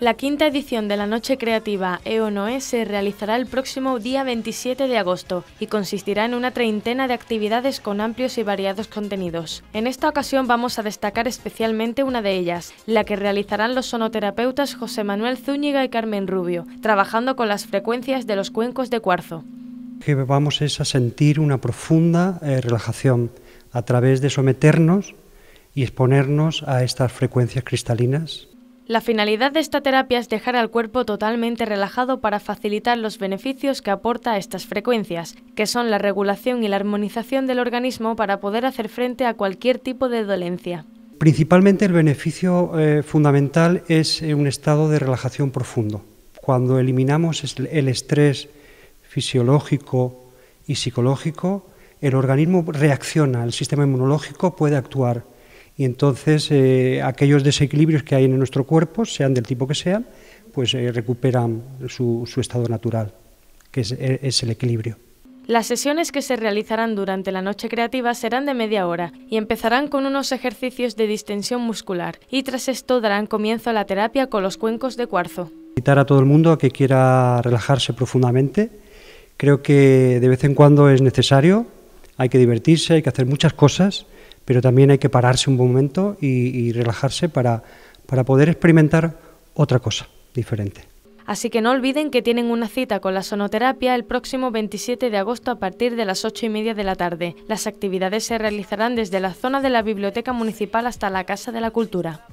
La quinta edición de la Noche Creativa EONOE e se realizará el próximo día 27 de agosto y consistirá en una treintena de actividades con amplios y variados contenidos. En esta ocasión vamos a destacar especialmente una de ellas, la que realizarán los sonoterapeutas José Manuel Zúñiga y Carmen Rubio, trabajando con las frecuencias de los cuencos de cuarzo. Que vamos a sentir una profunda eh, relajación a través de someternos y exponernos a estas frecuencias cristalinas la finalidad de esta terapia es dejar al cuerpo totalmente relajado para facilitar los beneficios que aporta estas frecuencias, que son la regulación y la armonización del organismo para poder hacer frente a cualquier tipo de dolencia. Principalmente el beneficio eh, fundamental es eh, un estado de relajación profundo. Cuando eliminamos el estrés fisiológico y psicológico, el organismo reacciona, el sistema inmunológico puede actuar y entonces eh, aquellos desequilibrios que hay en nuestro cuerpo, sean del tipo que sean, pues eh, recuperan su, estado natural, que es, eh, es el equilibrio. Las sesiones que se realizarán durante la noche creativa serán de media hora y empezarán con unos ejercicios de distensión muscular y tras esto darán comienzo a la terapia con los cuencos de cuarzo. Invitar a todo el mundo a que quiera relajarse profundamente. Creo que de vez en cuando es necesario, hay que divertirse, hay que hacer muchas cosas pero también hay que pararse un momento y, relajarse para, para poder experimentar otra cosa diferente. Así que no olviden que tienen una cita con la sonoterapia el próximo 27 de agosto a partir de las 8 y media de la tarde. Las actividades se realizarán desde la zona de la Biblioteca Municipal hasta la Casa de la Cultura.